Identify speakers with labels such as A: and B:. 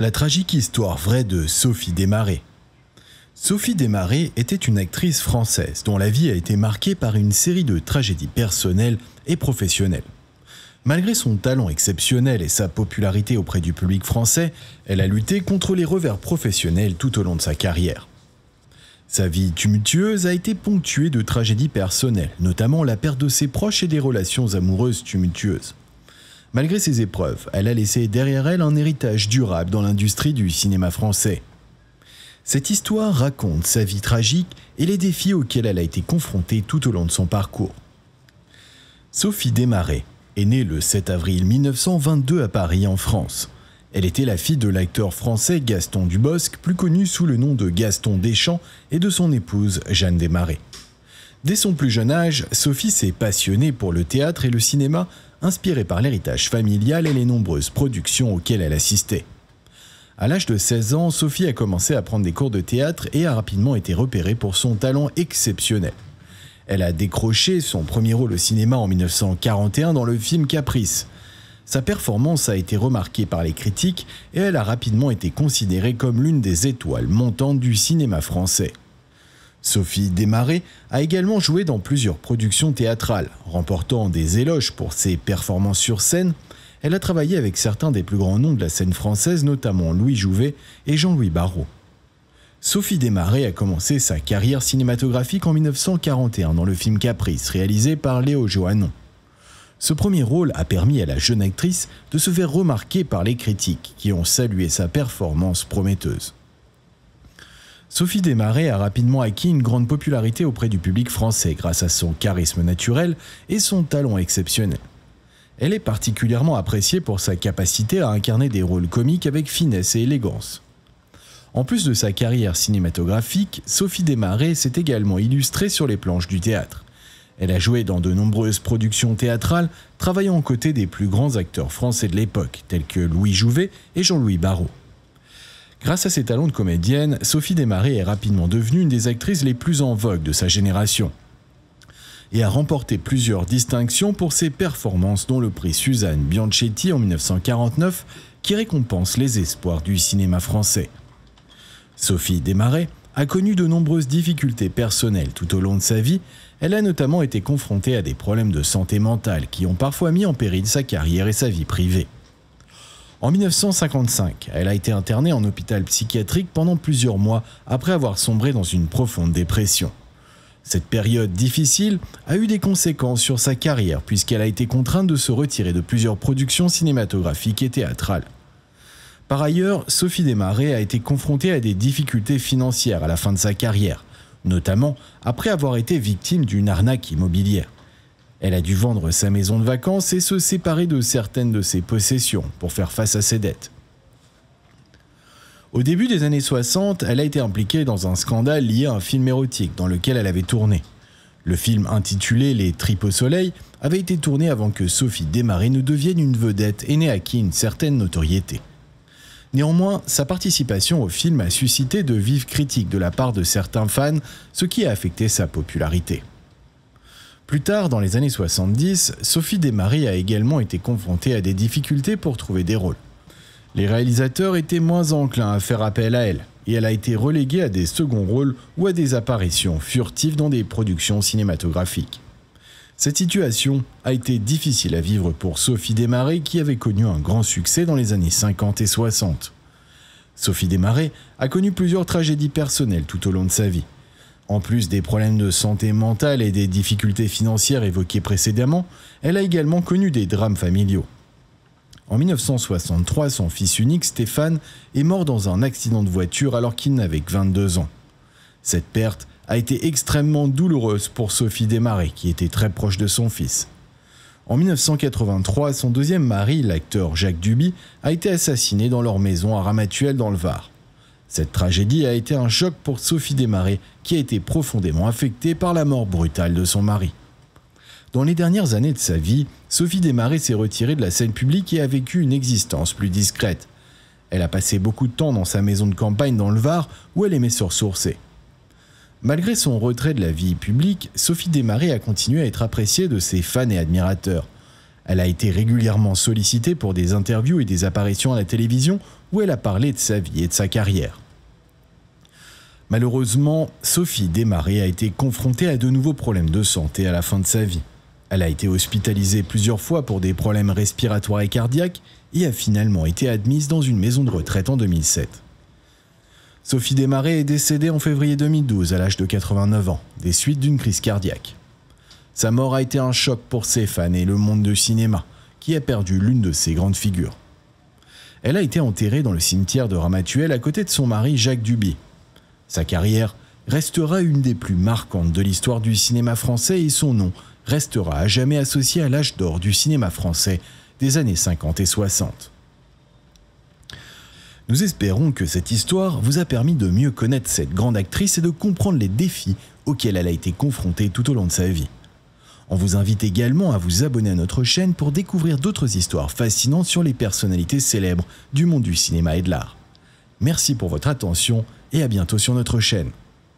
A: La tragique histoire vraie de Sophie Desmarais. Sophie Desmarais était une actrice française dont la vie a été marquée par une série de tragédies personnelles et professionnelles. Malgré son talent exceptionnel et sa popularité auprès du public français, elle a lutté contre les revers professionnels tout au long de sa carrière. Sa vie tumultueuse a été ponctuée de tragédies personnelles, notamment la perte de ses proches et des relations amoureuses tumultueuses. Malgré ses épreuves, elle a laissé derrière elle un héritage durable dans l'industrie du cinéma français. Cette histoire raconte sa vie tragique et les défis auxquels elle a été confrontée tout au long de son parcours. Sophie Desmarais est née le 7 avril 1922 à Paris en France. Elle était la fille de l'acteur français Gaston Dubosc, plus connu sous le nom de Gaston Deschamps, et de son épouse Jeanne Desmarais. Dès son plus jeune âge, Sophie s'est passionnée pour le théâtre et le cinéma, inspirée par l'héritage familial et les nombreuses productions auxquelles elle assistait. À l'âge de 16 ans, Sophie a commencé à prendre des cours de théâtre et a rapidement été repérée pour son talent exceptionnel. Elle a décroché son premier rôle au cinéma en 1941 dans le film Caprice. Sa performance a été remarquée par les critiques et elle a rapidement été considérée comme l'une des étoiles montantes du cinéma français. Sophie Desmarais a également joué dans plusieurs productions théâtrales, remportant des éloges pour ses performances sur scène. Elle a travaillé avec certains des plus grands noms de la scène française, notamment Louis Jouvet et Jean-Louis Barrault. Sophie Desmarais a commencé sa carrière cinématographique en 1941 dans le film Caprice, réalisé par Léo Johannon. Ce premier rôle a permis à la jeune actrice de se faire remarquer par les critiques qui ont salué sa performance prometteuse. Sophie Desmarais a rapidement acquis une grande popularité auprès du public français grâce à son charisme naturel et son talent exceptionnel. Elle est particulièrement appréciée pour sa capacité à incarner des rôles comiques avec finesse et élégance. En plus de sa carrière cinématographique, Sophie Desmarais s'est également illustrée sur les planches du théâtre. Elle a joué dans de nombreuses productions théâtrales, travaillant aux côtés des plus grands acteurs français de l'époque, tels que Louis Jouvet et Jean-Louis Barrault. Grâce à ses talents de comédienne, Sophie Desmarais est rapidement devenue une des actrices les plus en vogue de sa génération et a remporté plusieurs distinctions pour ses performances, dont le prix Suzanne Bianchetti en 1949, qui récompense les espoirs du cinéma français. Sophie Desmarais a connu de nombreuses difficultés personnelles tout au long de sa vie. Elle a notamment été confrontée à des problèmes de santé mentale qui ont parfois mis en péril sa carrière et sa vie privée. En 1955, elle a été internée en hôpital psychiatrique pendant plusieurs mois après avoir sombré dans une profonde dépression. Cette période difficile a eu des conséquences sur sa carrière puisqu'elle a été contrainte de se retirer de plusieurs productions cinématographiques et théâtrales. Par ailleurs, Sophie Desmarais a été confrontée à des difficultés financières à la fin de sa carrière, notamment après avoir été victime d'une arnaque immobilière. Elle a dû vendre sa maison de vacances et se séparer de certaines de ses possessions pour faire face à ses dettes. Au début des années 60, elle a été impliquée dans un scandale lié à un film érotique dans lequel elle avait tourné. Le film intitulé Les Tripes au Soleil avait été tourné avant que Sophie Desmarais ne devienne une vedette et n'ait acquis une certaine notoriété. Néanmoins, sa participation au film a suscité de vives critiques de la part de certains fans, ce qui a affecté sa popularité. Plus tard, dans les années 70, Sophie Desmarais a également été confrontée à des difficultés pour trouver des rôles. Les réalisateurs étaient moins enclins à faire appel à elle, et elle a été reléguée à des seconds rôles ou à des apparitions furtives dans des productions cinématographiques. Cette situation a été difficile à vivre pour Sophie Desmarais qui avait connu un grand succès dans les années 50 et 60. Sophie Desmarais a connu plusieurs tragédies personnelles tout au long de sa vie. En plus des problèmes de santé mentale et des difficultés financières évoquées précédemment, elle a également connu des drames familiaux. En 1963, son fils unique, Stéphane, est mort dans un accident de voiture alors qu'il n'avait que 22 ans. Cette perte a été extrêmement douloureuse pour Sophie Desmarais, qui était très proche de son fils. En 1983, son deuxième mari, l'acteur Jacques Duby, a été assassiné dans leur maison à Ramatuelle dans le Var. Cette tragédie a été un choc pour Sophie Desmarais, qui a été profondément affectée par la mort brutale de son mari. Dans les dernières années de sa vie, Sophie Desmarais s'est retirée de la scène publique et a vécu une existence plus discrète. Elle a passé beaucoup de temps dans sa maison de campagne dans le Var, où elle aimait se ressourcer. Malgré son retrait de la vie publique, Sophie Desmarais a continué à être appréciée de ses fans et admirateurs. Elle a été régulièrement sollicitée pour des interviews et des apparitions à la télévision où elle a parlé de sa vie et de sa carrière. Malheureusement, Sophie Desmarais a été confrontée à de nouveaux problèmes de santé à la fin de sa vie. Elle a été hospitalisée plusieurs fois pour des problèmes respiratoires et cardiaques et a finalement été admise dans une maison de retraite en 2007. Sophie Desmarais est décédée en février 2012 à l'âge de 89 ans, des suites d'une crise cardiaque. Sa mort a été un choc pour ses fans et le monde du cinéma, qui a perdu l'une de ses grandes figures. Elle a été enterrée dans le cimetière de Ramatuelle à côté de son mari Jacques Duby. Sa carrière restera une des plus marquantes de l'histoire du cinéma français et son nom restera à jamais associé à l'âge d'or du cinéma français des années 50 et 60. Nous espérons que cette histoire vous a permis de mieux connaître cette grande actrice et de comprendre les défis auxquels elle a été confrontée tout au long de sa vie. On vous invite également à vous abonner à notre chaîne pour découvrir d'autres histoires fascinantes sur les personnalités célèbres du monde du cinéma et de l'art. Merci pour votre attention et à bientôt sur notre chaîne.